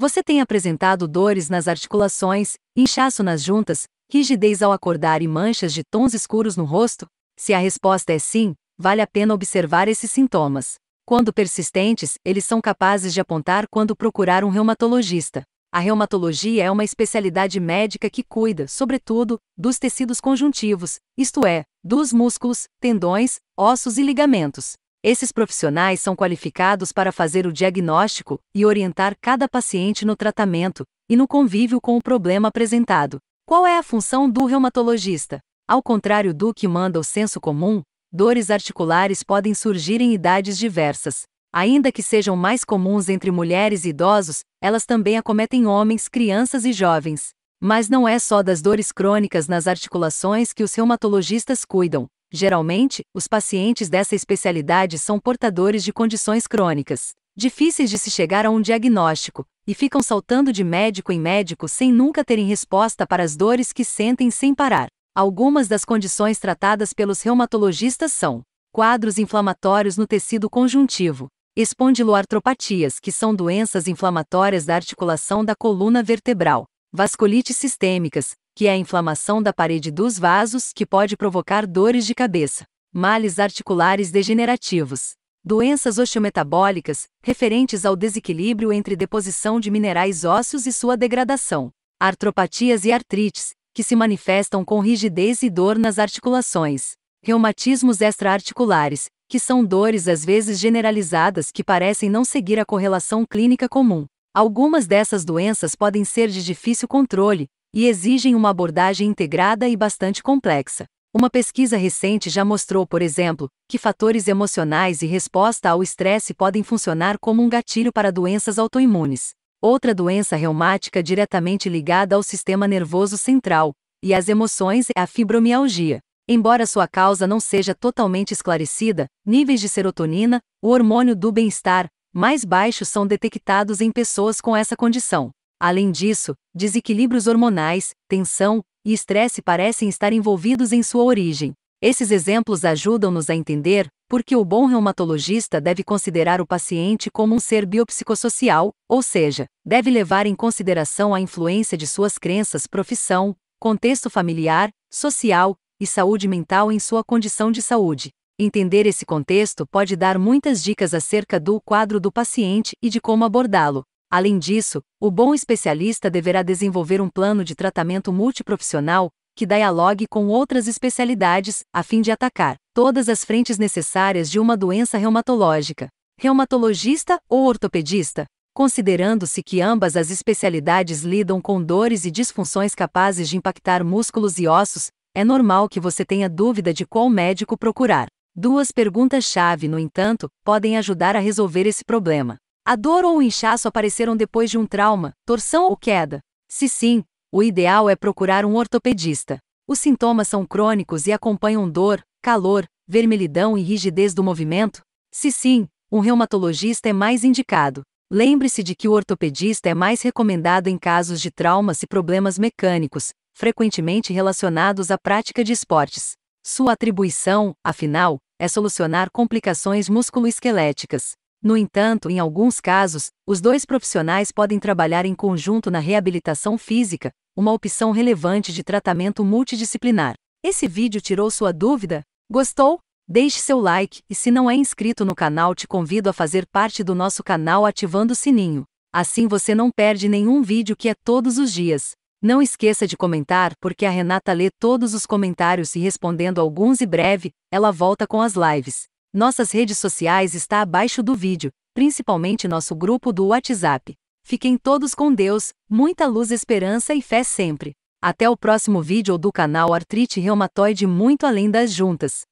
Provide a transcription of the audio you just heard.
Você tem apresentado dores nas articulações, inchaço nas juntas, rigidez ao acordar e manchas de tons escuros no rosto? Se a resposta é sim, vale a pena observar esses sintomas. Quando persistentes, eles são capazes de apontar quando procurar um reumatologista. A reumatologia é uma especialidade médica que cuida, sobretudo, dos tecidos conjuntivos, isto é, dos músculos, tendões, ossos e ligamentos. Esses profissionais são qualificados para fazer o diagnóstico e orientar cada paciente no tratamento e no convívio com o problema apresentado. Qual é a função do reumatologista? Ao contrário do que manda o senso comum, dores articulares podem surgir em idades diversas. Ainda que sejam mais comuns entre mulheres e idosos, elas também acometem homens, crianças e jovens. Mas não é só das dores crônicas nas articulações que os reumatologistas cuidam. Geralmente, os pacientes dessa especialidade são portadores de condições crônicas, difíceis de se chegar a um diagnóstico, e ficam saltando de médico em médico sem nunca terem resposta para as dores que sentem sem parar. Algumas das condições tratadas pelos reumatologistas são quadros inflamatórios no tecido conjuntivo, espondiloartropatias, que são doenças inflamatórias da articulação da coluna vertebral, vasculites sistêmicas, que é a inflamação da parede dos vasos que pode provocar dores de cabeça, males articulares degenerativos, doenças osteometabólicas, referentes ao desequilíbrio entre deposição de minerais ósseos e sua degradação, artropatias e artrites, que se manifestam com rigidez e dor nas articulações, reumatismos extraarticulares, que são dores às vezes generalizadas que parecem não seguir a correlação clínica comum. Algumas dessas doenças podem ser de difícil controle, e exigem uma abordagem integrada e bastante complexa. Uma pesquisa recente já mostrou, por exemplo, que fatores emocionais e resposta ao estresse podem funcionar como um gatilho para doenças autoimunes. Outra doença reumática diretamente ligada ao sistema nervoso central e às emoções é a fibromialgia. Embora sua causa não seja totalmente esclarecida, níveis de serotonina, o hormônio do bem-estar, mais baixos são detectados em pessoas com essa condição. Além disso, desequilíbrios hormonais, tensão e estresse parecem estar envolvidos em sua origem. Esses exemplos ajudam-nos a entender por que o bom reumatologista deve considerar o paciente como um ser biopsicossocial, ou seja, deve levar em consideração a influência de suas crenças, profissão, contexto familiar, social e saúde mental em sua condição de saúde. Entender esse contexto pode dar muitas dicas acerca do quadro do paciente e de como abordá-lo. Além disso, o bom especialista deverá desenvolver um plano de tratamento multiprofissional que dialogue com outras especialidades, a fim de atacar todas as frentes necessárias de uma doença reumatológica. Reumatologista ou ortopedista? Considerando-se que ambas as especialidades lidam com dores e disfunções capazes de impactar músculos e ossos, é normal que você tenha dúvida de qual médico procurar. Duas perguntas-chave, no entanto, podem ajudar a resolver esse problema. A dor ou o inchaço apareceram depois de um trauma, torção ou queda. Se sim, o ideal é procurar um ortopedista. Os sintomas são crônicos e acompanham dor, calor, vermelhidão e rigidez do movimento? Se sim, um reumatologista é mais indicado. Lembre-se de que o ortopedista é mais recomendado em casos de traumas e problemas mecânicos, frequentemente relacionados à prática de esportes. Sua atribuição, afinal, é solucionar complicações musculoesqueléticas. No entanto, em alguns casos, os dois profissionais podem trabalhar em conjunto na reabilitação física, uma opção relevante de tratamento multidisciplinar. Esse vídeo tirou sua dúvida? Gostou? Deixe seu like e se não é inscrito no canal, te convido a fazer parte do nosso canal ativando o sininho. Assim você não perde nenhum vídeo que é todos os dias. Não esqueça de comentar, porque a Renata lê todos os comentários e respondendo alguns e breve, ela volta com as lives. Nossas redes sociais está abaixo do vídeo, principalmente nosso grupo do WhatsApp. Fiquem todos com Deus, muita luz, esperança e fé sempre. Até o próximo vídeo do canal Artrite Reumatoide muito além das juntas.